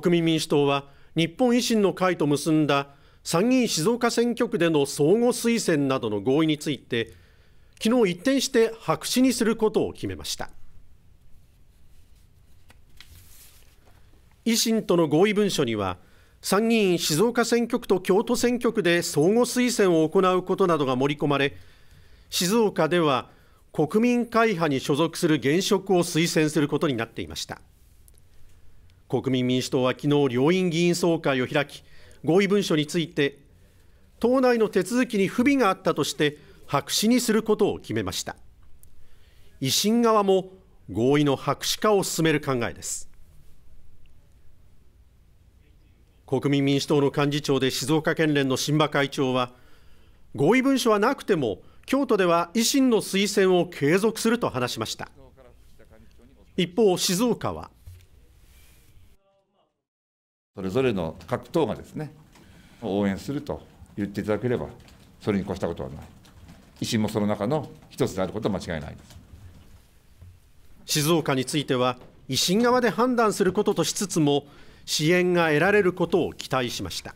国民民主党は日本維新の会と結んだ参議院静岡選挙区での相互推薦などの合意について昨日一転して白紙にすることを決めました維新との合意文書には参議院静岡選挙区と京都選挙区で相互推薦を行うことなどが盛り込まれ静岡では国民会派に所属する現職を推薦することになっていました国民民主党は昨日両院議員総会を開き合意文書について党内の手続きに不備があったとして白紙にすることを決めました維新側も合意の白紙化を進める考えです国民民主党の幹事長で静岡県連の新馬会長は合意文書はなくても京都では維新の推薦を継続すると話しました一方静岡はそれぞれの各党がですね、応援すると言っていただければ、それに越したことはない。維新もその中の一つであることは間違いないです。静岡については、維新側で判断することとしつつも、支援が得られることを期待しました。